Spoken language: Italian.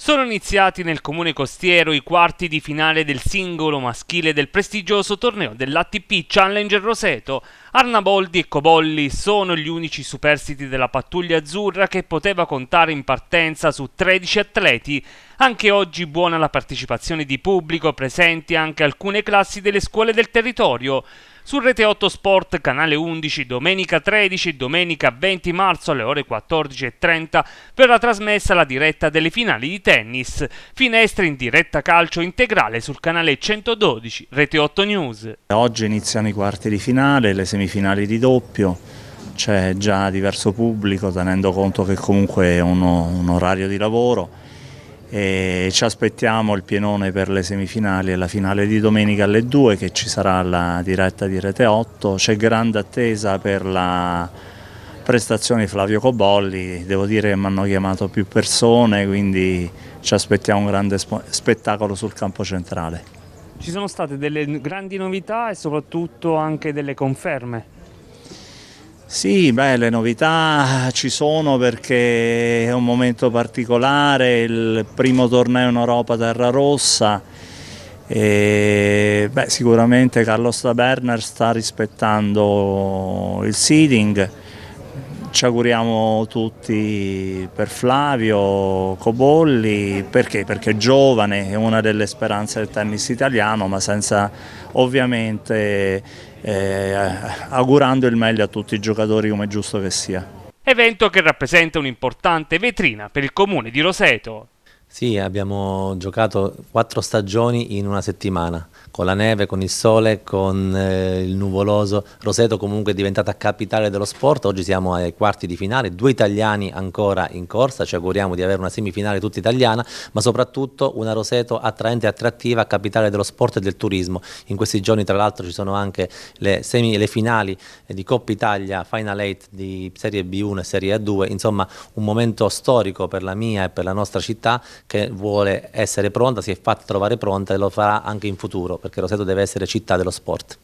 Sono iniziati nel comune costiero i quarti di finale del singolo maschile del prestigioso torneo dell'ATP Challenger Roseto. Arnaboldi e Cobolli sono gli unici superstiti della pattuglia azzurra che poteva contare in partenza su 13 atleti. Anche oggi buona la partecipazione di pubblico, presenti anche alcune classi delle scuole del territorio su Rete 8 Sport, canale 11, domenica 13, domenica 20 marzo alle ore 14.30 verrà trasmessa la diretta delle finali di tennis. Finestre in diretta calcio integrale sul canale 112, Rete 8 News. Oggi iniziano i quarti di finale, le semifinali di doppio c'è già diverso pubblico tenendo conto che comunque è uno, un orario di lavoro e ci aspettiamo il pienone per le semifinali e la finale di domenica alle 2 che ci sarà la diretta di Rete 8, c'è grande attesa per la prestazione di Flavio Cobolli, devo dire che mi hanno chiamato più persone quindi ci aspettiamo un grande spettacolo sul campo centrale. Ci sono state delle grandi novità e soprattutto anche delle conferme. Sì, beh, le novità ci sono perché è un momento particolare, il primo torneo in Europa Terra Rossa. E, beh, sicuramente Carlos Taberner sta rispettando il seeding ci auguriamo tutti per Flavio Cobolli, perché? Perché è giovane, è una delle speranze del tennis italiano, ma senza ovviamente eh, augurando il meglio a tutti i giocatori come è giusto che sia. Evento che rappresenta un'importante vetrina per il comune di Roseto, sì, abbiamo giocato quattro stagioni in una settimana, con la neve, con il sole, con eh, il nuvoloso. Roseto comunque è diventata capitale dello sport, oggi siamo ai quarti di finale, due italiani ancora in corsa, ci auguriamo di avere una semifinale tutta italiana, ma soprattutto una Roseto attraente e attrattiva, capitale dello sport e del turismo. In questi giorni tra l'altro ci sono anche le, semi, le finali di Coppa Italia, Final Eight di Serie B1 e Serie A2, insomma un momento storico per la mia e per la nostra città che vuole essere pronta, si è fatta trovare pronta e lo farà anche in futuro, perché Roseto deve essere città dello sport.